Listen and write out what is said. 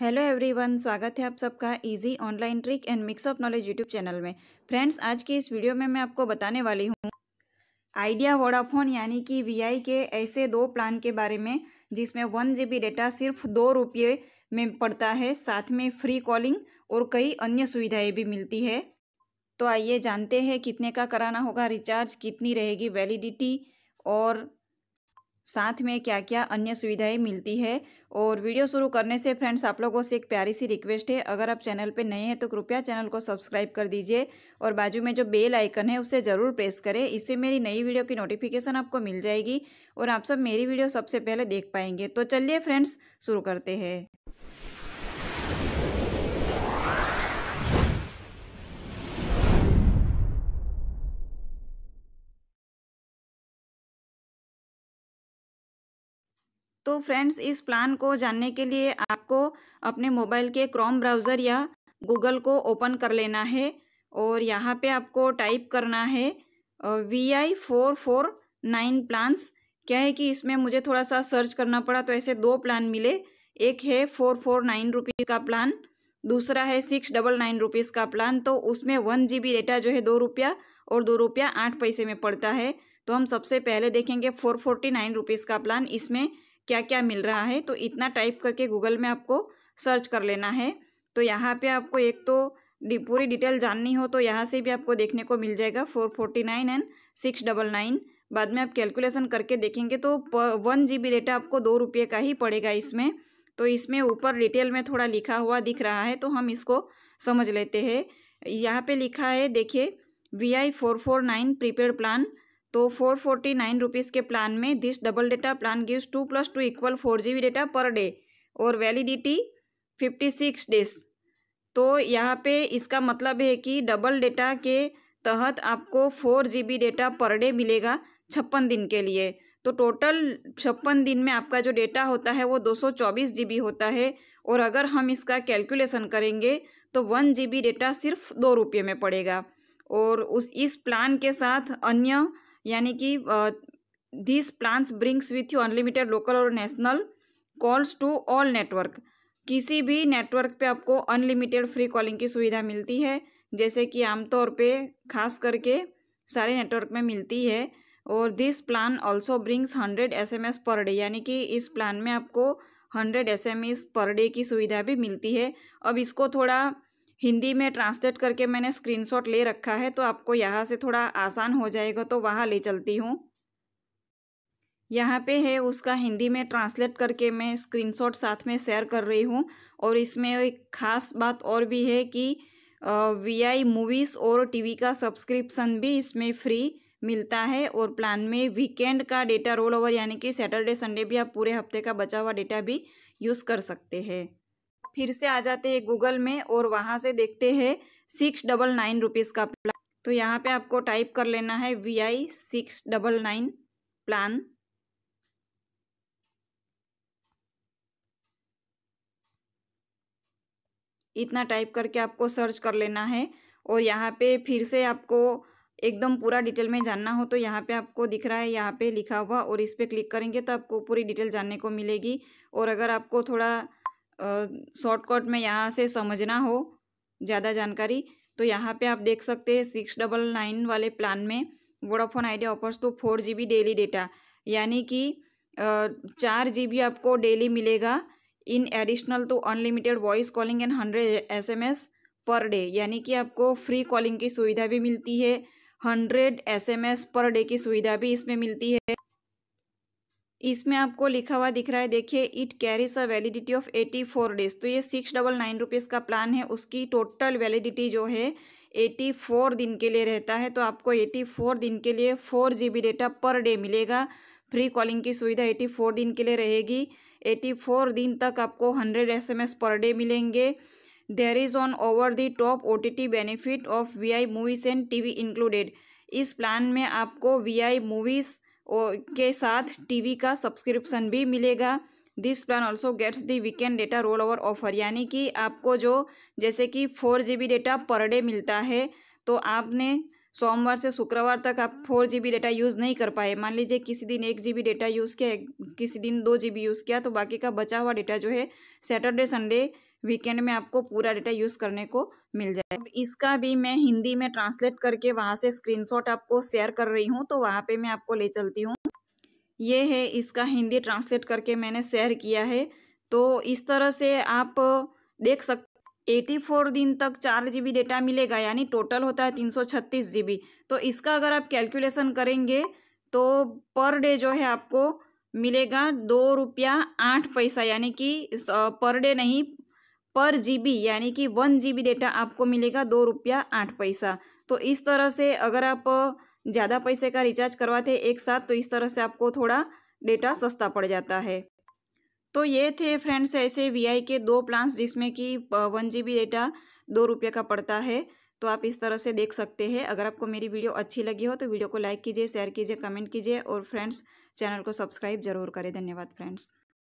hello everyone स्वागत है आप सबका easy online trick and mix of knowledge YouTube channel में फ्रेंड्स आज की इस वीडियो में मैं आपको बताने वाली हूँ आइडिया वोडाफोन यानी कि वीआई के ऐसे दो प्लान के बारे में जिसमें वन जी डेटा सिर्फ दो रुपये में पड़ता है साथ में फ्री कॉलिंग और कई अन्य सुविधाएँ भी मिलती है तो आइए जानते हैं कितने का कराना होगा रिचार्ज कितनी रहेगी वैलिडिटी और साथ में क्या क्या अन्य सुविधाएं मिलती है और वीडियो शुरू करने से फ्रेंड्स आप लोगों से एक प्यारी सी रिक्वेस्ट है अगर आप चैनल पर नए हैं तो कृपया चैनल को सब्सक्राइब कर दीजिए और बाजू में जो बेल आइकन है उसे ज़रूर प्रेस करें इससे मेरी नई वीडियो की नोटिफिकेशन आपको मिल जाएगी और आप सब मेरी वीडियो सबसे पहले देख पाएंगे तो चलिए फ्रेंड्स शुरू करते हैं तो फ्रेंड्स इस प्लान को जानने के लिए आपको अपने मोबाइल के क्रोम ब्राउज़र या गूगल को ओपन कर लेना है और यहाँ पे आपको टाइप करना है V I four four nine plans क्या है कि इसमें मुझे थोड़ा सा सर्च करना पड़ा तो ऐसे दो प्लान मिले एक है फोर फोर नाइन रुपीज़ का प्लान दूसरा है सिक्स डबल नाइन रुपीज़ का प्लान तो उसमें वन जी बी डेटा जो है दो रुपया और दो रुपया आठ पैसे में पड़ता है तो हम सबसे पहले देखेंगे फोर फोर्टी नाइन रुपीज़ का प्लान इसमें क्या क्या मिल रहा है तो इतना टाइप करके गूगल में आपको सर्च कर लेना है तो यहाँ पे आपको एक तो पूरी डिटेल जाननी हो तो यहाँ से भी आपको देखने को मिल जाएगा four forty nine and six double nine बाद में आप कैलकुलेशन करके देखेंगे तो वन जी बी डेटा आपको दो रुपये का ही पड़ेगा इसमें तो इसमें ऊपर डिटेल में थोड़ा लिखा हुआ दिख रहा है तो हम इसको समझ लेते हैं यहाँ पे लिखा है देखिए V I four four nine prepaid plan तो फोर फोर्टी नाइन रुपीज़ के प्लान में this double data plan gives two plus two equal four G data per day और वैलिडिटी फिफ्टी सिक्स डेज तो यहाँ पे इसका मतलब है कि डबल डेटा के तहत आपको four G data per day मिलेगा छप्पन दिन के लिए तो टोटल छप्पन दिन में आपका जो डेटा होता है वो दो सौ चौबीस जी बी होता है और अगर हम इसका कैलकुलेशन करेंगे तो वन जी बी डेटा सिर्फ दो रुपये में पड़ेगा और उस इस प्लान के साथ अन्य यानी कि this plans brings with you unlimited local और national calls to all network किसी भी नेटवर्क पे आपको अनलिमिटेड फ्री कॉलिंग की सुविधा मिलती है जैसे कि आमतौर पे खास करके सारे नेटवर्क में मिलती है और this plan also brings hundred S M S per day यानी कि इस प्लान में आपको hundred S M S per day की सुविधा भी मिलती है अब इसको थोड़ा हिंदी में ट्रांसलेट करके मैंने स्क्रीनशॉट ले रखा है तो आपको यहाँ से थोड़ा आसान हो जाएगा तो वहाँ ले चलती हूँ यहाँ पे है उसका हिंदी में ट्रांसलेट करके मैं स्क्रीनशॉट साथ में शेयर कर रही हूँ और इसमें एक ख़ास बात और भी है कि वी आई मूवीज़ और टीवी का सब्सक्रिप्शन भी इसमें फ्री मिलता है और प्लान में वीकेंड का डेटा रोल ओवर यानी कि सैटरडे संडे भी आप पूरे हफ्ते का बचा हुआ डेटा भी यूज़ कर सकते हैं फिर से आ जाते हैं गूगल में और वहाँ से देखते हैं सिक्स डबल नाइन रुपीज़ का प्लान तो यहाँ पे आपको टाइप कर लेना है V I six double nine plan इतना टाइप करके आपको सर्च कर लेना है और यहाँ पे फिर से आपको एकदम पूरा डिटेल में जानना हो तो यहाँ पे आपको दिख रहा है यहाँ पे लिखा हुआ और इस पर क्लिक करेंगे तो आपको पूरी डिटेल जानने को मिलेगी और अगर आपको थोड़ा शॉर्टकट में यहाँ से समझना हो ज़्यादा जानकारी तो यहाँ पे आप देख सकते हैं सिक्स डबल नाइन वाले प्लान में वोडाफोन आइडिया ऑफर्स टू तो four G B daily data यानी कि चार जी बी आपको डेली मिलेगा इन एडिशनल टू तो unlimited voice calling and hundred S M S per day यानी कि आपको फ्री कॉलिंग की सुविधा भी मिलती है hundred S M S per day की सुविधा भी इसमें मिलती है इसमें आपको लिखा हुआ दिख रहा है देखिए it carries a validity of eighty four days तो ये सिक्स डबल नाइन रुपीज़ का प्लान है उसकी टोटल वैलिडिटी जो है एटी फोर दिन के लिए रहता है तो आपको एटी फोर दिन के लिए four G B data per day मिलेगा फ्री कॉलिंग की सुविधा एटी फोर दिन के लिए रहेगी एटी फोर दिन तक आपको hundred S M S per day मिलेंगे there is on over the top O T T benefit of V I movies and T V included इस प्लान में आपको वी आई मूवीज़ और के साथ टीवी का सब्सक्रिप्शन भी मिलेगा this plan also gets the weekend data roll over offer यानी कि आपको जो जैसे कि four G B data per day मिलता है तो आपने सोमवार से शुक्रवार तक आप four G B data use नहीं कर पाए मान लीजिए किसी दिन एक जी बी डेटा यूज़ किया किसी दिन दो जी बी यूज़ किया तो बाकी का बचा हुआ डेटा जो है सैटरडे संडे वीकेंड में आपको पूरा डेटा यूज़ करने को मिल जाए अब इसका भी मैं हिंदी में ट्रांसलेट करके वहाँ से स्क्रीनशॉट आपको शेयर कर रही हूँ तो वहाँ पे मैं आपको ले चलती हूँ ये है इसका हिंदी ट्रांसलेट करके मैंने शेयर किया है तो इस तरह से आप देख सकते एटी फोर दिन तक चार जी बी डेटा मिलेगा यानी टोटल होता है तीन सौ छत्तीस जी बी तो इसका अगर आप कैलकुलेशन करेंगे तो पर डे जो है आपको मिलेगा दो रुपया आठ पैसा यानी कि पर डे नहीं पर जीबी यानी कि वन जीबी डेटा आपको मिलेगा दो रुपया आठ पैसा तो इस तरह से अगर आप ज़्यादा पैसे का रिचार्ज करवाते हैं एक साथ तो इस तरह से आपको थोड़ा डेटा सस्ता पड़ जाता है तो ये थे फ्रेंड्स ऐसे वी के दो प्लान्स जिसमें कि वन जी डेटा दो रुपये का पड़ता है तो आप इस तरह से देख सकते हैं अगर आपको मेरी वीडियो अच्छी लगी हो तो वीडियो को लाइक कीजिए शेयर कीजिए कमेंट कीजिए और फ्रेंड्स चैनल को सब्सक्राइब जरूर करें धन्यवाद फ्रेंड्स